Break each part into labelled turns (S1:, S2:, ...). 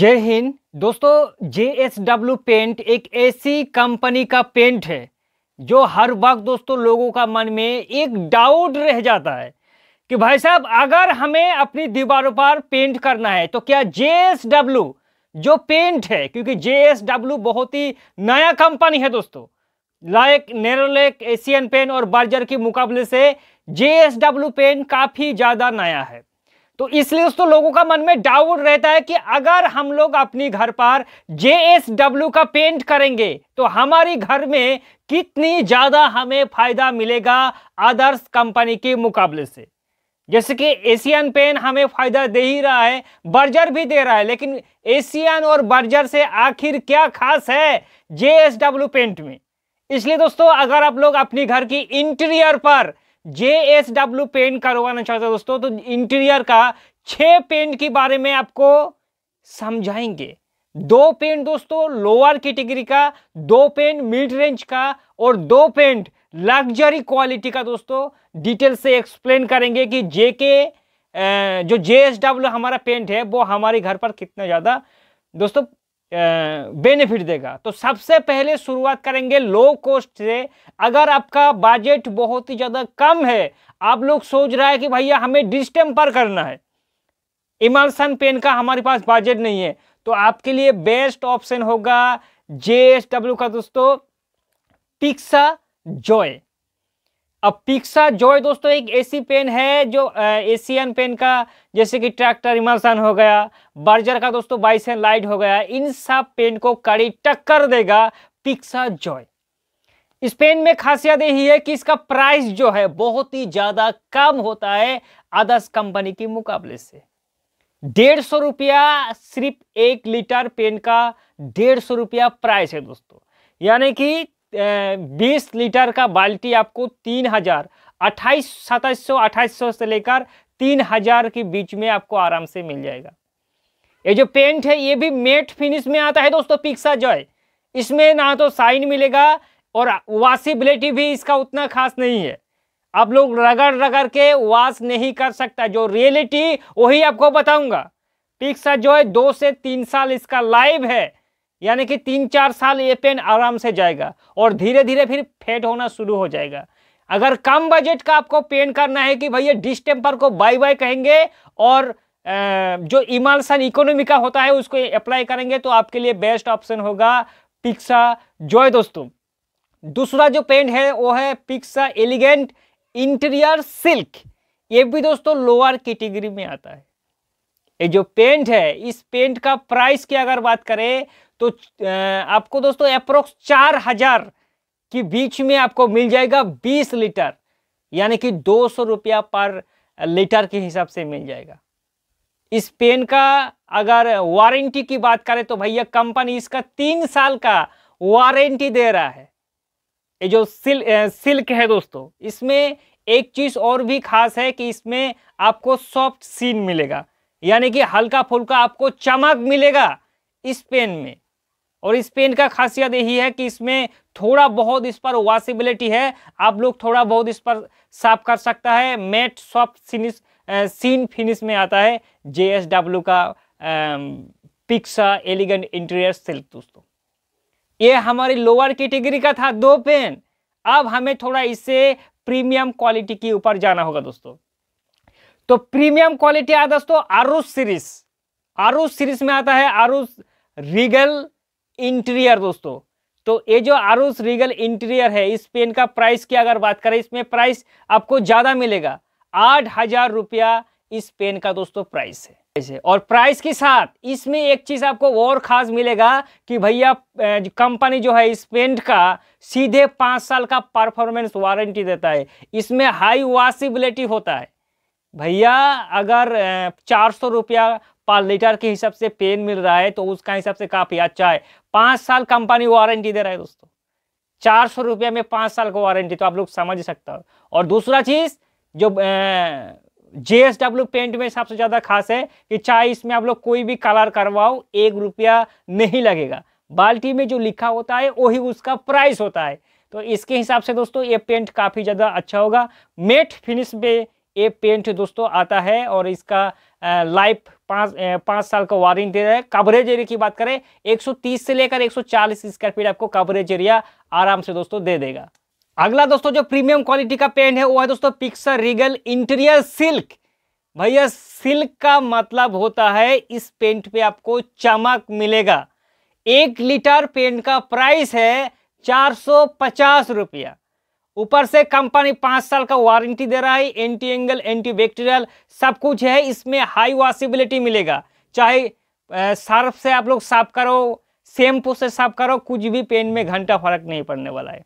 S1: जय हिंद दोस्तों जे S W paint एक ऐसी कंपनी का पेंट है जो हर वक्त दोस्तों लोगों का मन में एक डाउट रह जाता है कि भाई साहब अगर हमें अपनी दीवारों पर पेंट करना है तो क्या जे एस डब्ल्यू जो पेंट है क्योंकि जे एस डब्ल्यू बहुत ही नया कंपनी है दोस्तों लाइक नेरोलेक एशियन पेंट और बर्जर के मुकाबले से जे एस डब्ल्यू पेंट काफ़ी ज़्यादा नया है तो इसलिए दोस्तों लोगों का मन में डाउट रहता है कि अगर हम लोग अपनी घर पर जे एस डब्ल्यू का पेंट करेंगे तो हमारी घर में कितनी ज्यादा हमें फायदा मिलेगा अदर्स कंपनी के मुकाबले से जैसे कि एशियन पेन हमें फायदा दे ही रहा है बर्जर भी दे रहा है लेकिन एशियन और बर्जर से आखिर क्या खास है जे एस डब्ल्यू पेंट में इसलिए दोस्तों अगर आप लोग अपनी घर की इंटीरियर पर जे एस डब्ल्यू पेंट करवाना चाहते हैं दोस्तों तो इंटीरियर का छह पेंट के बारे में आपको समझाएंगे दो पेंट दोस्तों लोअर कैटेगरी का दो पेंट मिड रेंज का और दो पेंट लग्जरी क्वालिटी का दोस्तों डिटेल से एक्सप्लेन करेंगे कि जे के जो जे एस डब्ल्यू हमारा पेंट है वो हमारे घर पर कितना ज़्यादा दोस्तों बेनिफिट देगा तो सबसे पहले शुरुआत करेंगे लो कॉस्ट से अगर आपका बजट बहुत ही ज़्यादा कम है आप लोग सोच रहा है कि भैया हमें डिस्टेम्पर करना है इमालसन पेन का हमारे पास बजट नहीं है तो आपके लिए बेस्ट ऑप्शन होगा जे का दोस्तों पिक्सा जॉय अब पिक्सा जॉय दोस्तों एक ऐसी पेन है जो एशियन पेन का जैसे कि ट्रैक्टर इमरसन हो गया बर्जर का दोस्तों बाइसन लाइट हो गया इन सब पेन को कड़ी टक्कर देगा पिक्सा जॉय इस पेन में खासियत यही है कि इसका प्राइस जो है बहुत ही ज़्यादा कम होता है अदर्स कंपनी के मुकाबले से डेढ़ सौ रुपया सिर्फ एक लीटर पेन का डेढ़ सौ रुपया प्राइस है दोस्तों यानी कि बीस लीटर का बाल्टी आपको तीन हज़ार अट्ठाईस सताईस सौ अट्ठाईस सौ से लेकर तीन हज़ार के बीच में आपको आराम से मिल जाएगा ये जो पेंट है ये भी मेट फिनिश में आता है दोस्तों पिक्सा जॉय इसमें ना तो साइन मिलेगा और वाशिबिलिटी भी इसका उतना खास नहीं है आप लोग रगड़ रगड़ के वॉश नहीं कर सकता जो रियलिटी वही आपको बताऊंगा पिक्सा जॉय दो से तीन साल इसका लाइव है यानी कि तीन चार साल ये पेन आराम से जाएगा और धीरे धीरे फिर फेड होना शुरू हो जाएगा अगर कम बजट का आपको पेन करना है कि भैया डिस्टेम्पर को बाय बाय कहेंगे और जो इमालसन इकोनॉमी का होता है उसको अप्लाई करेंगे तो आपके लिए बेस्ट ऑप्शन होगा पिक्सा जॉय दोस्तों दूसरा जो पेंट है वो है पिक्सा एलिगेंट इंटीरियर सिल्क ये भी दोस्तों लोअर कैटेगरी में आता है ये जो पेंट है इस पेंट का प्राइस की अगर बात करें तो आपको दोस्तों अप्रोक्स चार हजार के बीच में आपको मिल जाएगा बीस लीटर यानी कि दो सौ रुपया पर लीटर के हिसाब से मिल जाएगा इस पेन का अगर वारंटी की बात करें तो भैया कंपनी इसका तीन साल का वारंटी दे रहा है ये जो सिल सिल्क है दोस्तों इसमें एक चीज़ और भी खास है कि इसमें आपको सॉफ्ट सीन मिलेगा यानी कि हल्का फुल्का आपको चमक मिलेगा इस पेन में और इस पेन का खासियत यही है कि इसमें थोड़ा बहुत इस पर वॉसिबिलिटी है आप लोग थोड़ा बहुत इस पर साफ कर सकता है matt soft finish sheen finish में आता है डब्ल्यू का पिक्सा एलिगेंट इंटीरियर सिल्क दोस्तों ये हमारी लोअर कैटेगरी का था दो पेन अब हमें थोड़ा इससे प्रीमियम क्वालिटी के ऊपर जाना होगा दोस्तों तो प्रीमियम क्वालिटी आया दोस्तों आरूस सीरीज आरूस सीरीज में आता है आरूस रीगल इंटीरियर दोस्तों तो ये जो आरूस रीगल इंटीरियर है इस पेन का प्राइस की अगर बात करें इसमें प्राइस आपको ज़्यादा मिलेगा आठ हजार रुपया इस पेन का दोस्तों प्राइस है और प्राइस के साथ इसमें एक चीज आपको और खास मिलेगा कि भैया कंपनी जो है इस पेंट का सीधे पांच साल का परफॉर्मेंस वारंटी देता है इसमें हाई वाशिबिलिटी होता है भैया अगर चार सौ रुपया पर लीटर के हिसाब से पेन मिल रहा है तो उसका हिसाब से काफ़ी अच्छा है पांच साल कंपनी वारंटी दे रहा है दोस्तों चार सौ रुपया में पांच साल का वारंटी तो आप लोग समझ सकते हो और दूसरा चीज़ जो जे एस पेंट में सबसे ज़्यादा खास है कि चाहे इसमें आप लोग कोई भी कलर करवाओ एक रुपया नहीं लगेगा बाल्टी में जो लिखा होता है वही उसका प्राइस होता है तो इसके हिसाब से दोस्तों ये पेंट काफ़ी ज़्यादा अच्छा होगा मेट फिनिश में ये पेंट दोस्तों आता है और इसका लाइफ पाँच पाँच साल का वारंटी है कवरेज एरिया की बात करें 130 से लेकर 140 स्क्वायर फीट आपको कवरेज एरिया आराम से दोस्तों दे देगा अगला दोस्तों जो प्रीमियम क्वालिटी का पेंट है वो है दोस्तों पिक्सर रिगल इंटीरियर सिल्क भैया सिल्क का मतलब होता है इस पेंट पे आपको चमक मिलेगा एक लीटर पेंट का प्राइस है चार सौ पचास रुपया ऊपर से कंपनी पांच साल का वारंटी दे रहा है एंटी एंगल एंटी बैक्टीरियल सब कुछ है इसमें हाई वॉशिबिलिटी मिलेगा चाहे सर्फ से आप लोग साफ करो शैम्पू से साफ करो कुछ भी पेन में घंटा फर्क नहीं पड़ने वाला है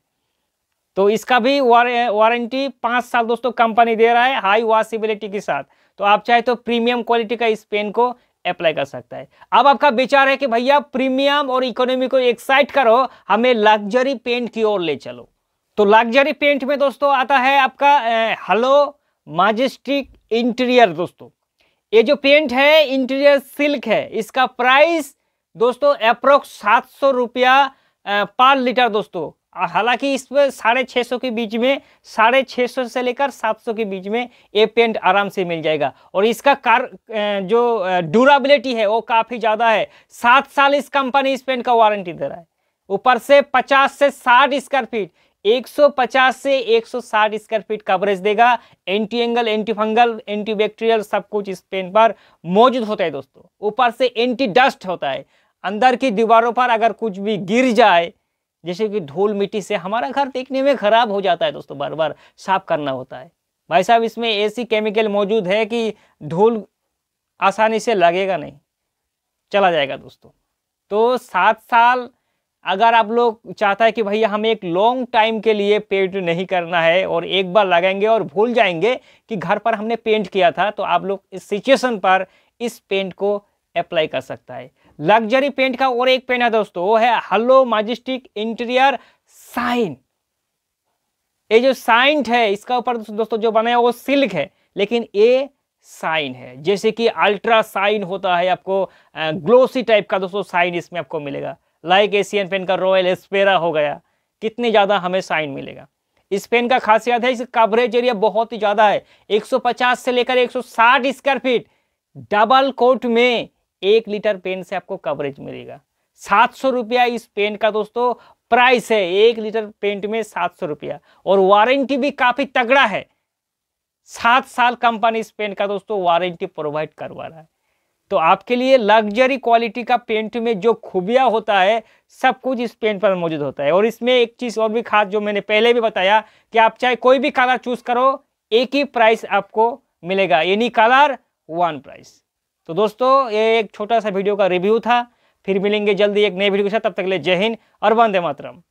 S1: तो इसका भी वारंटी पाँच साल दोस्तों कंपनी दे रहा है हाई वॉशिबिलिटी के साथ तो आप चाहे तो प्रीमियम क्वालिटी का इस पेन को अप्लाई कर सकता है अब आपका विचार है कि भैया प्रीमियम और इकोनॉमी को एक्साइट करो हमें लग्जरी पेन की ओर ले चलो तो लग्जरी पेंट में दोस्तों आता है आपका हलो मैजेस्टिक इंटीरियर दोस्तों ये जो पेंट है इंटीरियर सिल्क है इसका प्राइस दोस्तों अप्रोक्स सात सौ रुपया पर लीटर दोस्तों हालांकि इस पर साढ़े छः सौ के बीच में साढ़े छः सौ से लेकर सात सौ के बीच में ये पेंट आराम से मिल जाएगा और इसका कार जो ड्यूराबिलिटी है वो काफ़ी ज़्यादा है सात साल इस कंपनी इस पेंट का वारंटी दे रहा है ऊपर से पचास से साठ स्क्वायर फीट 150 से 160 स्क्वायर फीट कवरेज देगा anti angle anti fungal anti bacterial सब कुछ इस पेन पर मौजूद होता है दोस्तों ऊपर से एंटी डस्ट होता है अंदर की दीवारों पर अगर कुछ भी गिर जाए जैसे कि धूल मिट्टी से हमारा घर देखने में खराब हो जाता है दोस्तों बार बार साफ करना होता है भाई साहब इसमें ऐसी केमिकल मौजूद है कि धूल आसानी से लगेगा नहीं चला जाएगा दोस्तों तो सात साल अगर आप लोग चाहता है कि भैया हमें एक लॉन्ग टाइम के लिए पेंट नहीं करना है और एक बार लगाएंगे और भूल जाएंगे कि घर पर हमने पेंट किया था तो आप लोग इस सिचुएशन पर इस पेंट को अप्लाई कर सकता है लग्जरी पेंट का और एक पेंट है दोस्तों वो है हलो मजिस्टिक इंटीरियर साइन ये जो साइंट है इसका ऊपर दोस्तों जो बनाया वो सिल्क है लेकिन ये साइन है जैसे कि अल्ट्रा साइन होता है आपको ग्लोसी टाइप का दोस्तों साइन इसमें आपको मिलेगा लाइक एशियन पेन का रॉयल स्पेरा हो गया कितने ज़्यादा हमें साइन मिलेगा इस पेन का खासियत है इसका कवरेज एरिया बहुत ही ज़्यादा है 150 से लेकर 160 स्क्वायर फीट डबल कोट में एक लीटर पेन से आपको कवरेज मिलेगा सात सौ रुपया इस पेन का दोस्तों प्राइस है एक लीटर पेंट में सात सौ रुपया और वारंटी भी काफ़ी तगड़ा है सात साल कंपनी इस पेन का दोस्तों वारंटी प्रोवाइड करवा रहा है तो आपके लिए लग्जरी क्वालिटी का पेंट में जो खूबियाँ होता है सब कुछ इस पेंट पर मौजूद होता है और इसमें एक चीज़ और भी खास जो मैंने पहले भी बताया कि आप चाहे कोई भी कलर चूज करो एक ही प्राइस आपको मिलेगा एनी कलर वन प्राइस तो दोस्तों ये एक छोटा सा वीडियो का रिव्यू था फिर मिलेंगे जल्दी एक नए वीडियो के साथ तब तक ले जय हिंद और वंदे मातरम